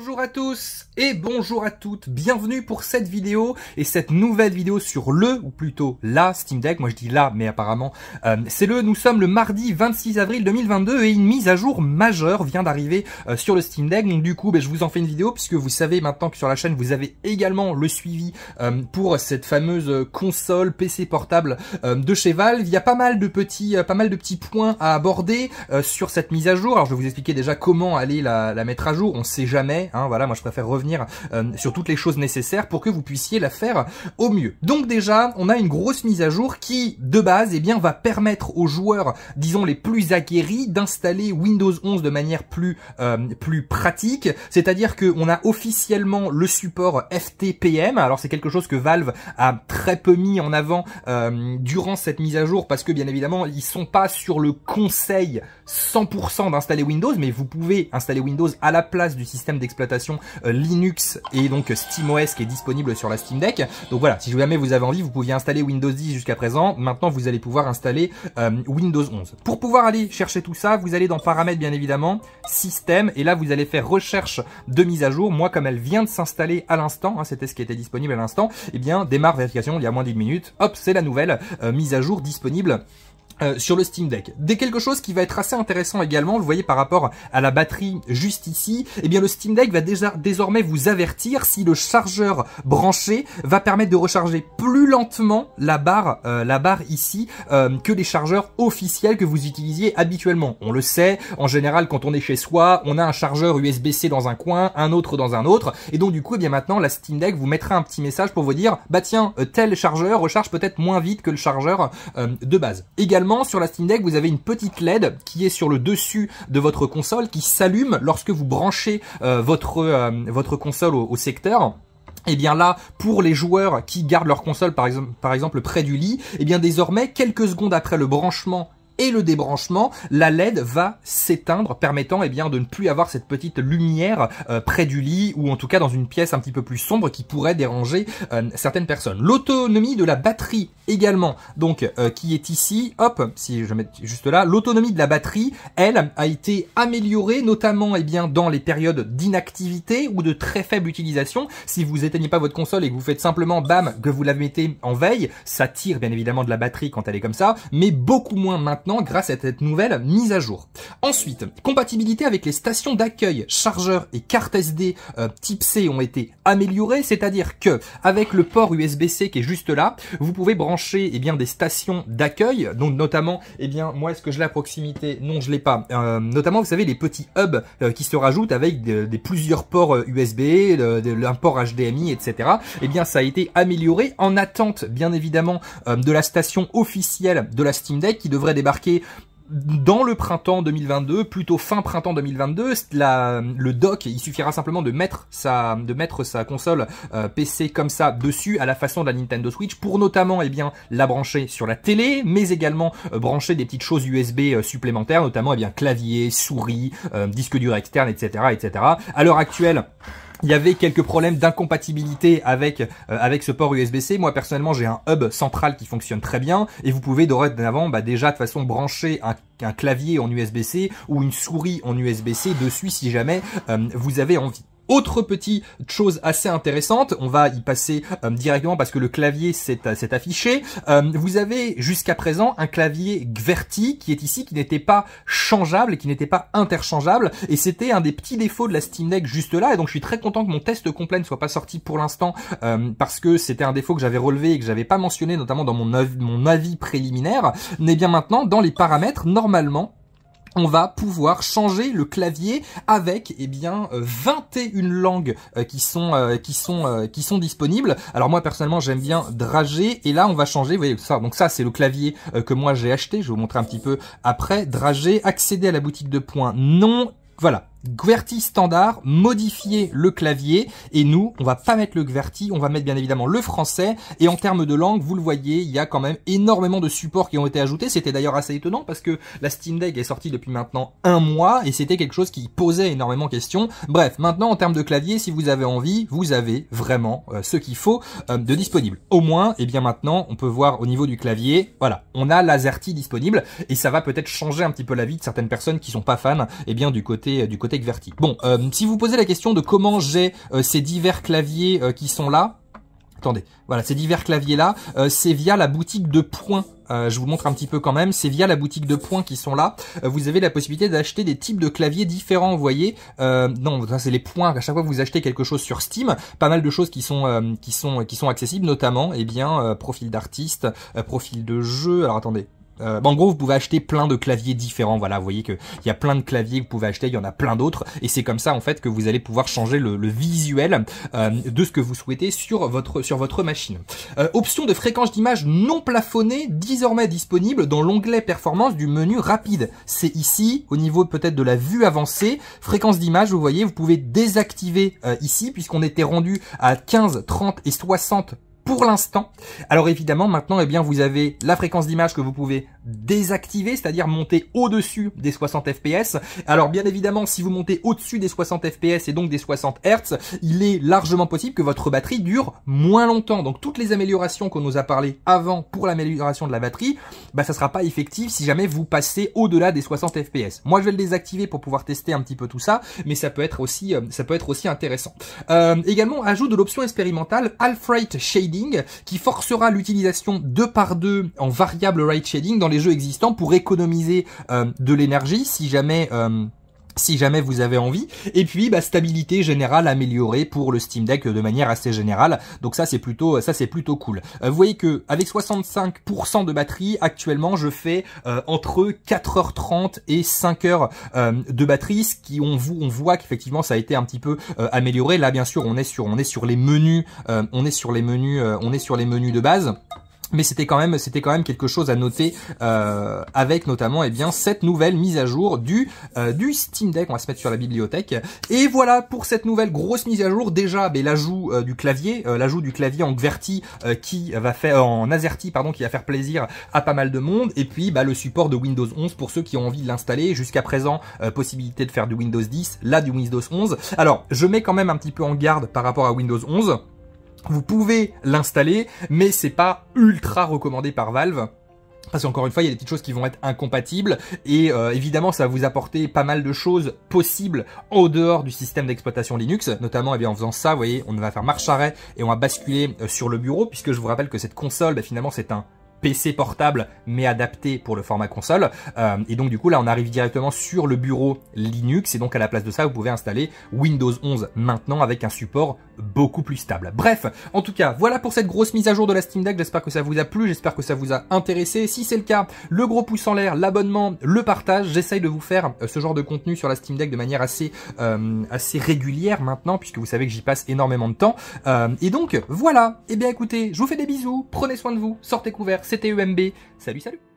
Bonjour à tous et bonjour à toutes, bienvenue pour cette vidéo et cette nouvelle vidéo sur le, ou plutôt la Steam Deck, moi je dis là, mais apparemment euh, c'est le, nous sommes le mardi 26 avril 2022 et une mise à jour majeure vient d'arriver euh, sur le Steam Deck, donc du coup ben, je vous en fais une vidéo puisque vous savez maintenant que sur la chaîne vous avez également le suivi euh, pour cette fameuse console PC portable de chez Valve, il y a pas mal de petits, pas mal de petits points à aborder sur cette mise à jour, alors je vais vous expliquer déjà comment aller la, la mettre à jour, on sait jamais Hein, voilà, moi je préfère revenir euh, sur toutes les choses nécessaires pour que vous puissiez la faire au mieux. Donc déjà, on a une grosse mise à jour qui, de base, eh bien, va permettre aux joueurs, disons les plus aguerris, d'installer Windows 11 de manière plus euh, plus pratique. C'est-à-dire qu'on a officiellement le support FTPM. Alors c'est quelque chose que Valve a très peu mis en avant euh, durant cette mise à jour parce que bien évidemment ils sont pas sur le conseil 100% d'installer Windows, mais vous pouvez installer Windows à la place du système d'exploitation euh, Linux et donc SteamOS qui est disponible sur la Steam Deck. Donc voilà, si jamais vous avez envie, vous pouvez installer Windows 10 jusqu'à présent. Maintenant, vous allez pouvoir installer euh, Windows 11. Pour pouvoir aller chercher tout ça, vous allez dans paramètres bien évidemment, système, et là vous allez faire recherche de mise à jour. Moi, comme elle vient de s'installer à l'instant, hein, c'était ce qui était disponible à l'instant, et eh bien démarre vérification il y a moins d'une minute. Hop, c'est la nouvelle euh, mise à jour disponible euh, sur le Steam Deck. Dès quelque chose qui va être assez intéressant également, vous voyez par rapport à la batterie juste ici, eh bien le Steam Deck va déjà, désormais vous avertir si le chargeur branché va permettre de recharger plus lentement la barre, euh, la barre ici euh, que les chargeurs officiels que vous utilisiez habituellement. On le sait, en général quand on est chez soi, on a un chargeur USB-C dans un coin, un autre dans un autre, et donc du coup eh bien maintenant la Steam Deck vous mettra un petit message pour vous dire bah tiens tel chargeur recharge peut-être moins vite que le chargeur de base. Également sur la Steam Deck, vous avez une petite LED qui est sur le dessus de votre console, qui s'allume lorsque vous branchez euh, votre, euh, votre console au, secteur. Et eh bien là, pour les joueurs qui gardent leur console par exemple, par exemple près du lit, et eh bien désormais, quelques secondes après le branchement et le débranchement, la LED va s'éteindre, permettant eh bien de ne plus avoir cette petite lumière euh, près du lit ou en tout cas dans une pièce un petit peu plus sombre qui pourrait déranger euh, certaines personnes. L'autonomie de la batterie également, donc euh, qui est ici, hop, si je mets juste là, l'autonomie de la batterie, elle, a été améliorée, notamment eh bien dans les périodes d'inactivité ou de très faible utilisation. Si vous éteignez pas votre console et que vous faites simplement bam que vous la mettez en veille, ça tire bien évidemment de la batterie quand elle est comme ça, mais beaucoup moins maintenant grâce à cette nouvelle mise à jour. Ensuite, compatibilité avec les stations d'accueil, chargeurs et cartes SD euh, type C ont été améliorées, c'est-à-dire que avec le port USB-C qui est juste là, vous pouvez brancher eh bien des stations d'accueil, donc notamment eh bien moi est-ce que je l'ai à proximité Non, je ne l'ai pas. Euh, notamment vous savez les petits hubs euh, qui se rajoutent avec des, plusieurs ports USB, un port HDMI, etc. Eh bien ça a été amélioré en attente bien évidemment de la station officielle de la Steam Deck qui devrait débarquer dans le printemps 2022, plutôt fin printemps 2022, le dock, il suffira simplement de mettre sa, console euh, PC comme ça dessus à la façon de la Nintendo Switch pour notamment eh bien la brancher sur la télé, mais également euh, brancher des petites choses USB euh, supplémentaires, notamment eh bien clavier, souris, disque dur externe, etc., etc. À l'heure actuelle il y avait quelques problèmes d'incompatibilité avec euh, avec ce port USB-C. Moi personnellement, j'ai un hub central qui fonctionne très bien et vous pouvez dorénavant bah, déjà de façon brancher un, clavier en USB-C ou une souris en USB-C dessus si jamais euh, vous avez envie. Autre petite chose assez intéressante, on va y passer euh, directement parce que le clavier s'est euh, affiché. Euh, vous avez jusqu'à présent un clavier Gverti qui est ici, qui n'était pas changeable, qui n'était pas interchangeable, et c'était un des petits défauts de la Steam Deck juste là, et donc je suis très content que mon test complet ne soit pas sorti pour l'instant, parce que c'était un défaut que j'avais relevé et que j'avais pas mentionné, notamment dans mon, mon avis préliminaire. Mais bien maintenant, dans les paramètres, normalement, on va pouvoir changer le clavier avec eh bien 21 euh, langues euh, qui sont euh, qui sont qui sont disponibles. Alors moi personnellement, j'aime bien Drager. et là on va changer, vous voyez ça. Donc ça c'est le clavier que moi j'ai acheté, je vais vous montrer un petit peu après Drager, accéder à la boutique de points non. Voilà, QWERTY standard, modifier le clavier et nous, on va pas mettre le QWERTY, on va mettre bien évidemment le français et en termes de langue, vous le voyez, il y a quand même énormément de supports qui ont été ajoutés. C'était d'ailleurs assez étonnant parce que la Steam Deck est sortie depuis maintenant un mois et c'était quelque chose qui posait énormément de questions. Bref, maintenant en termes de clavier, si vous avez envie, vous avez vraiment euh, ce qu'il faut euh, de disponible. Au moins, et eh bien maintenant, on peut voir au niveau du clavier, voilà, on a l'AZERTY disponible et ça va peut-être changer un petit peu la vie de certaines personnes qui sont pas fans, et eh bien du côté euh, du côté Bon, euh, si vous posez la question de comment j'ai euh, ces divers claviers euh, qui sont là, Attendez, voilà, ces divers claviers-là, c'est via la boutique de points. je vous montre un petit peu quand même, c'est via la boutique de points qui sont là. vous avez la possibilité d'acheter des types de claviers différents, vous voyez. non, ça c'est les points. À chaque fois que vous achetez quelque chose sur Steam, pas mal de choses qui sont qui sont qui sont accessibles, notamment, et eh bien, profil d'artiste, profil de jeu. Alors attendez, euh, en gros, vous pouvez acheter plein de claviers différents. Voilà, vous voyez qu'il y a plein de claviers que vous pouvez acheter, il y en a plein d'autres. Et c'est comme ça, en fait, que vous allez pouvoir changer le, visuel euh, de ce que vous souhaitez sur votre, sur votre machine. Euh, option de fréquence d'image non plafonnée, désormais disponible dans l'onglet performance du menu rapide. C'est ici, au niveau peut-être de la vue avancée, fréquence d'image, vous voyez, vous pouvez désactiver ici, puisqu'on était rendu à 15, 30 et 60 pour l'instant. Alors évidemment, maintenant, eh bien, vous avez la fréquence d'image que vous pouvez désactiver, c'est-à-dire monter au-dessus des 60 fps. Alors bien évidemment, si vous montez au-dessus des 60 fps et donc des 60 Hz, il est largement possible que votre batterie dure moins longtemps. Donc toutes les améliorations qu'on nous a parlé avant pour l'amélioration de la batterie, bah ça sera pas effectif si jamais vous passez au-delà des 60 fps. Moi je vais le désactiver pour pouvoir tester un petit peu tout ça, mais ça peut être aussi euh, ça peut être aussi intéressant. Euh, également ajout de l'option expérimentale Half-Rate Shading qui forcera l'utilisation deux par deux en variable rate shading dans les jeux existants pour économiser euh, de l'énergie si jamais euh, si jamais vous avez envie. Et puis bah, stabilité générale améliorée pour le Steam Deck de manière assez générale. Donc ça c'est plutôt ça c'est plutôt cool. Euh, vous voyez que avec 65% de batterie actuellement je fais entre 4h30 et 5h de batterie, ce qui on, on voit qu'effectivement ça a été un petit peu amélioré. Là bien sûr on est sur on est sur les menus on est sur les menus on est sur les menus de base mais c'était quand même c'était quand même quelque chose à noter euh, avec notamment eh bien cette nouvelle mise à jour du euh, du Steam Deck on va se mettre sur la bibliothèque et voilà pour cette nouvelle grosse mise à jour déjà ben, l'ajout euh, du clavier l'ajout du clavier en QWERTY qui va faire en AZERTY pardon qui va faire plaisir à pas mal de monde et puis bah, le support de Windows 11 pour ceux qui ont envie de l'installer jusqu'à présent possibilité de faire du Windows 10 là du Windows 11 alors je mets quand même un petit peu en garde par rapport à Windows 11 vous pouvez l'installer, mais c'est pas ultra recommandé par Valve. Parce qu'encore une fois, il y a des petites choses qui vont être incompatibles et euh, évidemment, ça va vous apporter pas mal de choses possibles en dehors du système d'exploitation Linux. Notamment, et eh bien, en faisant ça, vous voyez, on va faire marche arrêt et on va basculer euh, sur le bureau puisque je vous rappelle que cette console, bah, finalement, c'est un PC portable mais adapté pour le format console. Euh, et donc du coup là on arrive directement sur le bureau Linux et donc à la place de ça vous pouvez installer Windows 11 maintenant avec un support beaucoup plus stable. Bref, en tout cas voilà pour cette grosse mise à jour de la Steam Deck, j'espère que ça vous a plu, j'espère que ça vous a intéressé. Si c'est le cas, le gros pouce en l'air, l'abonnement, le partage, j'essaye de vous faire euh, ce genre de contenu sur la Steam Deck de manière assez, euh, assez régulière maintenant puisque vous savez que j'y passe énormément de temps. et donc voilà, et eh bien écoutez, je vous fais des bisous, prenez soin de vous, sortez couverts c'était UMB. E salut, salut